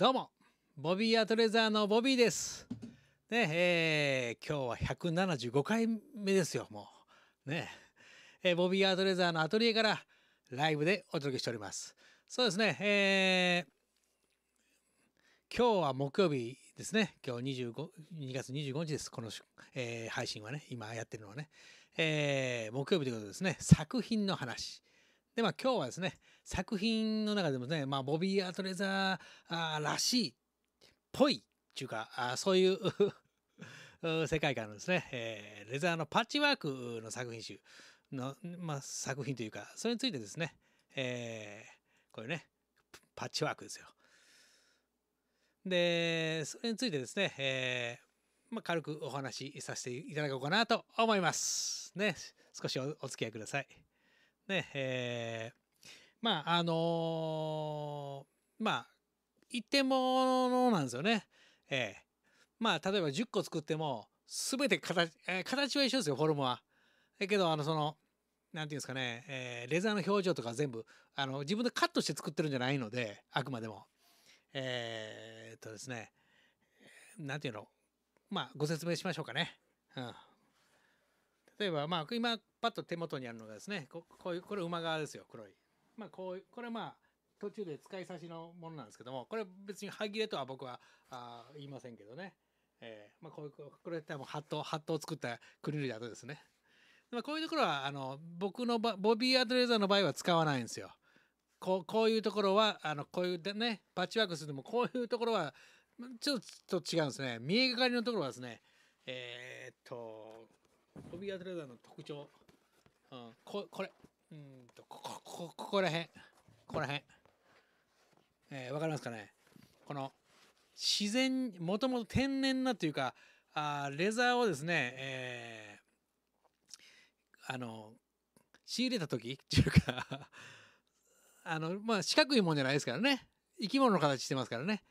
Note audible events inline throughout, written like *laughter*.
どうもボビーアトレザーのボビーです。ねえー、今日は175回目ですよもう。ねえー、ボビーアトレザーのアトリエからライブでお届けしております。そうですね、えー、今日は木曜日ですね今日25 2月25日ですこの、えー、配信はね今やってるのはね、えー、木曜日ということですね作品の話。で、まあ今日はですね、作品の中でもね、まあボビー・アートレザーらしい、ぽいっていうか、あそういう *laughs* 世界観のですね、えー、レザーのパッチワークの作品集の、まあ、作品というか、それについてですね、えー、これね、パッチワークですよ。で、それについてですね、えー、まあ、軽くお話しさせていただこうかなと思います。ね、少しおお付き合いください。ね、えー、まあ、あのー、まあ、一点物なんですよね。えー、まあ、例えば10個作っても、全て形、えー、形は一緒ですよ、フォルムは。だけど、あの、その、なんていうんですかね、えー、レザーの表情とか全部、あの、自分でカットして作ってるんじゃないので、あくまでも。えー、っとですね、なんていうの、まあ、ご説明しましょうかね。うん。例えばまあ今パッと手元にあるのがですねここういうこれ馬側ですよ黒い。まあこういうこれまあ途中で使い差しのものなんですけどもこれ別に歯切れとは僕はあ言いませんけどね、えーまあ、こういうこれ多分ハットハットを作ったクリルだとですね、まあ、こういうところはあの僕のボビー・アドレーザーの場合は使わないんですよこうこういうところはあのこういうでねパッチワークするのもこういうところはちょっと違うんですね見えがかりのところはですねえー、っとトビアトレーダーの特徴、うん、ここれうんとこここここら辺ここら辺えー、分かりますかねこの自然もともと天然なというかあレザーをですね、えー、あの仕入れた時っいうか *laughs* あのまあ四角いもんじゃないですからね生き物の形してますからね、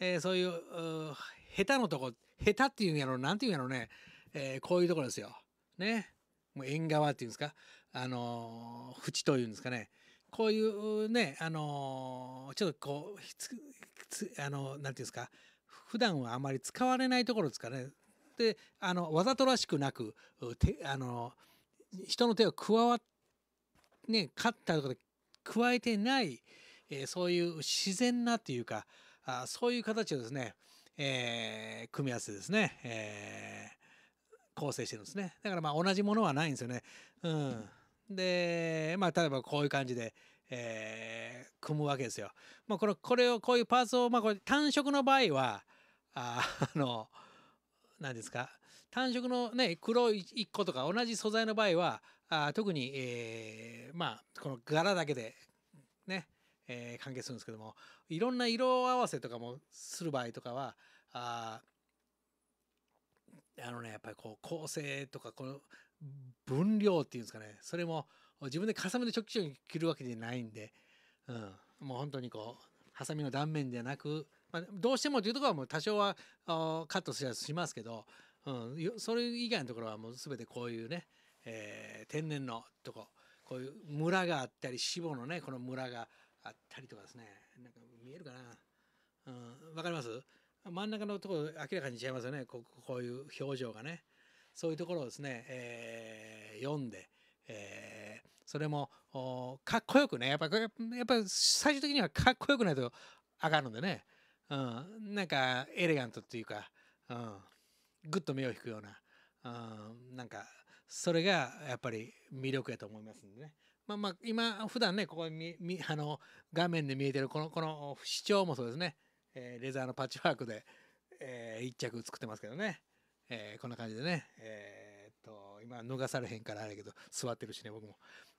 えー、そういうう下手のとこ下手っていうんやろうなんていうんやろうね、えー、こういうところですよ。ねもう縁側っていうんですかあの縁というんですかねこういうねあのちょっとこうあのなんていうんですか普段はあまり使われないところですかねであのわざとらしくなくあの人の手を加わっね勝ったとかで加えてない、えー、そういう自然なというかあそういう形をですね、えー、組み合わせですね、えー構成してるんですね。だからまあ同じものはないんですよね。うん。で、まあ例えばこういう感じで、えー、組むわけですよ。まあこの、これを、こういうパーツを、まあこれ単色の場合は、あ *laughs* あの、何ですか単色のね黒い1個とか同じ素材の場合はあ特に、えー、まあこの柄だけでね、えー、完するんですけどもいろんな色合わせとかもする場合とかはああのねやっぱりこう構成とかこの分量っていうんですかねそれも自分で重ねて直ョに切るわけじゃないんで、うん、もう本当にこうハサミの断面ではなく、まあ、どうしてもというところはもう多少はカットしたりしますけど、うん、それ以外のところはもう全てこういうね、えー、天然のとここういう村があったり脂肪のねこの村があったりとかですねなんか見えるかなうん、かります真ん中のところ明らかに違いますよねこういう表情がねそういうところをですね、えー、読んで、えー、それもかっこよくねやっぱやっぱ最終的にはかっこよくないと上がるんでね、うん、なんかエレガントっていうか、うん、ぐっと目を引くような、うん、なんかそれがやっぱり魅力やと思いますんでね。まあまあ今普段ねここにあの画面で見えてるこのこの視聴もそうですねえー、レザーのパッチワークで、えー、1着作ってますけどね、えー、こんな感じでね、えー、っと今脱がされへんからあれだけど座ってるしね僕も。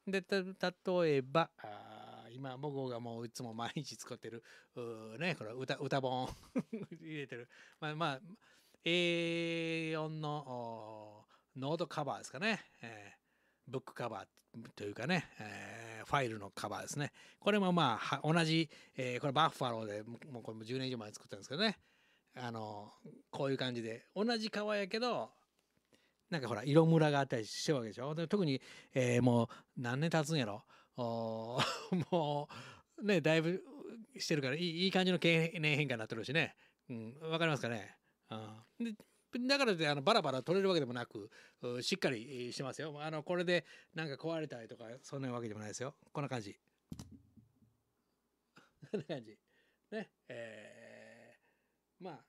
で例えばあ今僕がもういつも毎日使ってるねこれ歌歌本入れてるまあまあ A4 のノートカバーですかね、えブックカバーというかね、えー、ファイルのカバーですね。これもまあ、同じ、えー、これバッファローで、もうこれも10年以上前作ったんですけどね、あの、こういう感じで、同じ革やけど、なんかほら、色ムラがあったりしてるわけでしょ。で特に、えー、もう何年経つんやろ。お *laughs* もう、ね、だいぶしてるからいい、いい感じの経年変化になってるしね。うん、わかりますかね。うん、でだからであのバラバラ取れるわけでもなくしっかりしてますよあのこれでなんか壊れたりとかそんなわけでもないですよこんな感じ *laughs* こんな感じねえー、まあ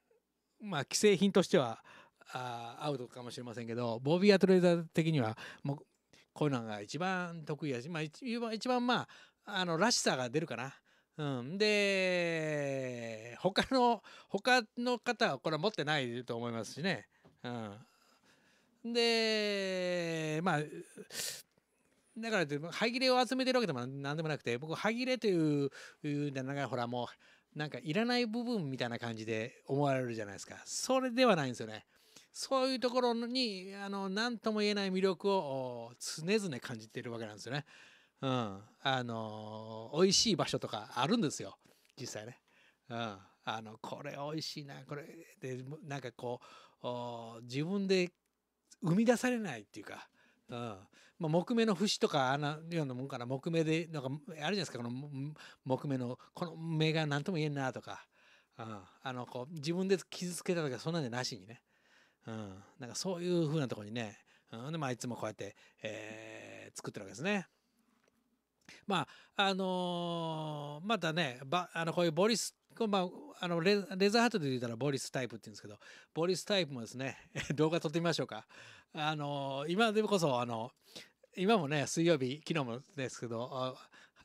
まあ既製品としてはあアウトかもしれませんけどボビーアトレーダー的にはもうこういうのが一番得意やし、まあ、一番まああのらしさが出るかなうん、で他の他の方はこれは持ってないと思いますしね。うん、でまあだから歯切れを集めてるわけでも何でもなくて僕歯切れという名前ほらもうなんかいらない部分みたいな感じで思われるじゃないですかそれではないんですよね。そういうところにあの何とも言えない魅力を常々感じているわけなんですよね。うん、あのー、美味しい場所とかあるんですよ実際ね。うん、あのこれ美味しいなこれでなんかこう自分で生み出されないっていうか、うんまあ、木目の節とかあのようなもんから木目でなんかあるじゃないですかこの木目のこの目が何とも言えんなとか、うん、あのこう自分で傷つけたとかそんなんじゃなしにね、うん、なんかそういうふうなとこにね、うん、でまあいつもこうやって、えー、作ってるわけですね。まああのー、またねばあのこういうボリスまあ、あのレザーハットで言ったらボリスタイプって言うんですけどボリスタイプもですね *laughs* 動画撮ってみましょうか。あの今でこそあの今もね水曜日昨日もですけど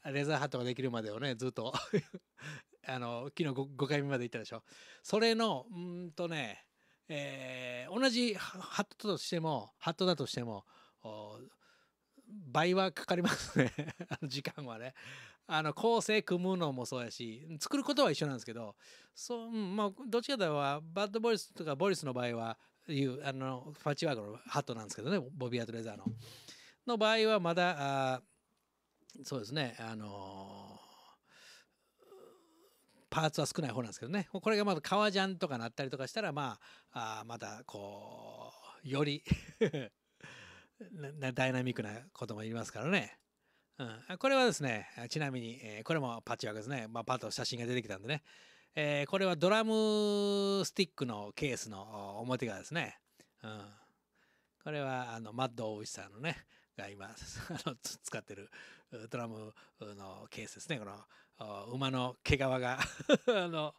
レザーハットができるまでをねずっと *laughs* あの昨日 5, 5回目まで行ったでしょ。それのうんとね、えー、同じハットとしてもハットだとしても倍はかかりますね *laughs* 時間はねあの構成組むのもそうやし作ることは一緒なんですけどそう、まあ、どっちかというとバッドボリスとかボリスの場合はいうあのパッチワークのハットなんですけどねボビーアトレザーの。の場合はまだあそうですねあのー、パーツは少ない方なんですけどねこれがまだ革ジャンとかなったりとかしたらまああまだこうより *laughs* ダイナミックなこともいますからね。うん、これはですね、ちなみに、えー、これもパッチワークですね。まあ、パッと写真が出てきたんでね。えー、これはドラムスティックのケースの表側ですね。うん、これはあのマッド大内さんのね、が今 *laughs* あの使ってるドラムのケースですね。この馬の毛皮が *laughs* あの、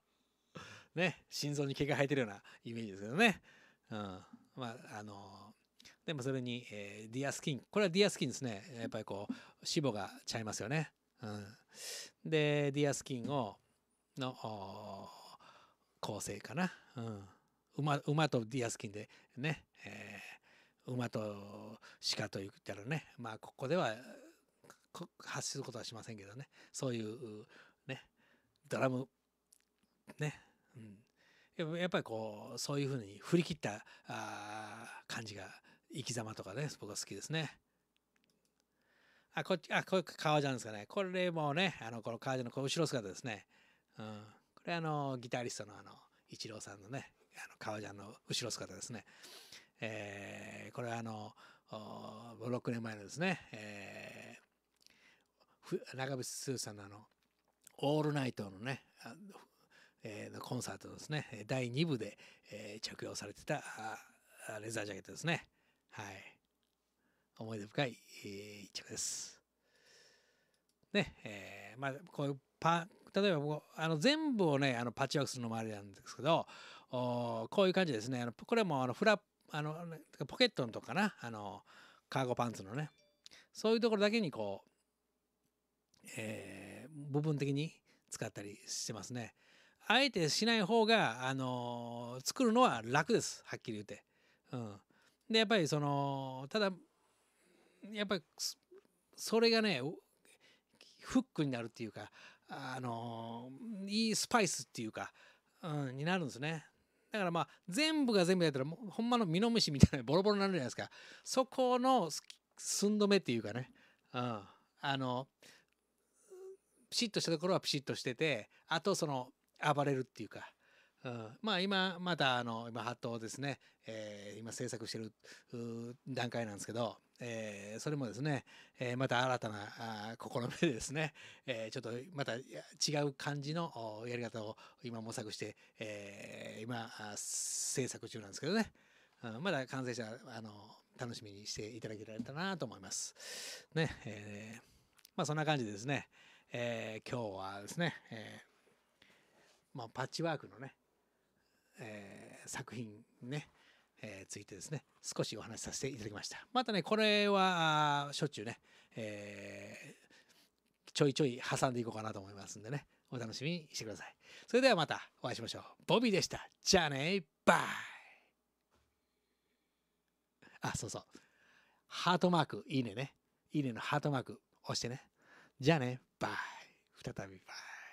ね、心臓に毛が生えてるようなイメージですけどね。うん、まあ、あのでもそれに、えー、ディアスキンこれはディアスキンですねやっぱりこう脂肪がちゃいますよね、うん、でディアスキンをの構成かな、うん、馬馬とディアスキンでね、えー、馬と鹿と言ったらねまあここでは発することはしませんけどねそういうねドラムね、うん、やっぱりこうそういうふうに振り切ったあ感じが生き様とかね、僕は好きですね。あ、こっち、あ、これ革ジャンですかね。これもね、あの、この革ジャンのこの後ろ姿ですね。うん。これあの、ギタリストのあの、一郎さんのね、あの、革ジャンの後ろ姿ですね。えー、これはあの、5、6年前のですね、えー、長渕剛さんのあの、オールナイトのね、あえー、コンサートのですね、第2部で、えー、着用されてたレザージャケットですね。はい。思い出深い、えー、一曲です。ね、えー、まあ、こうパ例えばもあの全部をねあのパッチワークするのもあれなんですけどおこういう感じですねあのこれもあのフラあのポケットのとこかなあのカーゴパンツのねそういうところだけにこう、えー、部分的に使ったりしてますねあえてしない方が、あのー、作るのは楽ですはっきり言って、うん、でやっぱりそのただやっぱりそれがねフックになるっていうかあのいいスパイスっていうか、うん、になるんですねだからまあ全部が全部やったらもうほんまのミノムシみたいなボロボロになるじゃないですかそこの寸止めっていうかね、うん、あのピシッとしたところはピシッとしててあとその暴れるっていうかうん、まあ今またあの今ハットをですね、えー、今制作してる段階なんですけど、えー、それもですね、えー、また新たな試みでですね、えー、ちょっとまた違う感じのやり方を今模索して、えー、今制作中なんですけどね、うん、まだ完成者あの楽しみにしていただけられたなと思います。ね、えー、まあそんな感じでですね、えー、今日はですね、えーまあ、パッチワークのね、えー、作品ね、えー、ついてですね少しお話しさせていただきましたまたねこれはしょっちゅうね、えー、ちょいちょい挟んでいこうかなと思いますんでねお楽しみにしてくださいそれではまたお会いしましょうボビーでしたじゃあねバイあそうそうハートマークいいねねいいねのハートマーク押してねじゃあねバイ再びバイ